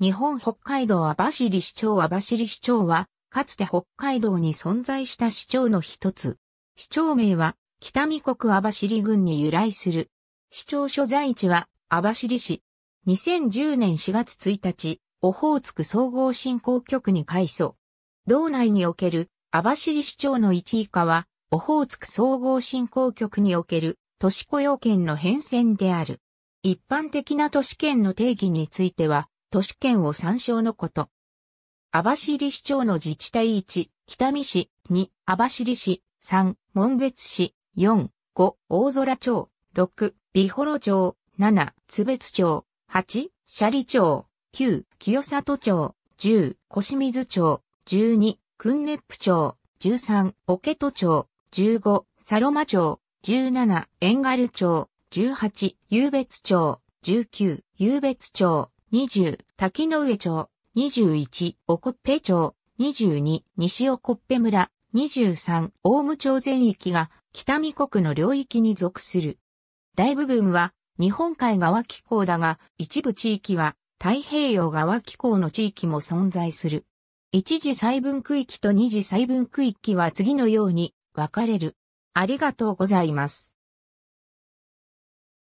日本北海道網走市長網走市長は、かつて北海道に存在した市長の一つ。市長名は、北見国網走郡に由来する。市長所在地は、網走市。2010年4月1日、オホーツク総合振興局に改装。道内における、網走市長の1以下は、オホーツク総合振興局における、都市雇用権の変遷である。一般的な都市圏の定義については、都市圏を参照のこと。網走市長の自治体1、北見市、2、網走市、3、門別市、4、5、大空町、6、美幌町、7、津別町、8、斜里町、9、清里町、10、小清水町、12、訓熱府町、13、桶戸町、15、サロマ町、17、遠軽町、18、湧別町、19、湧別町、20、滝上町、21、おこっぺ町、22、西おこっぺ村、23、大武町全域が北見国の領域に属する。大部分は日本海側気候だが、一部地域は太平洋側気候の地域も存在する。一次細分区域と二次細分区域は次のように分かれる。ありがとうございます。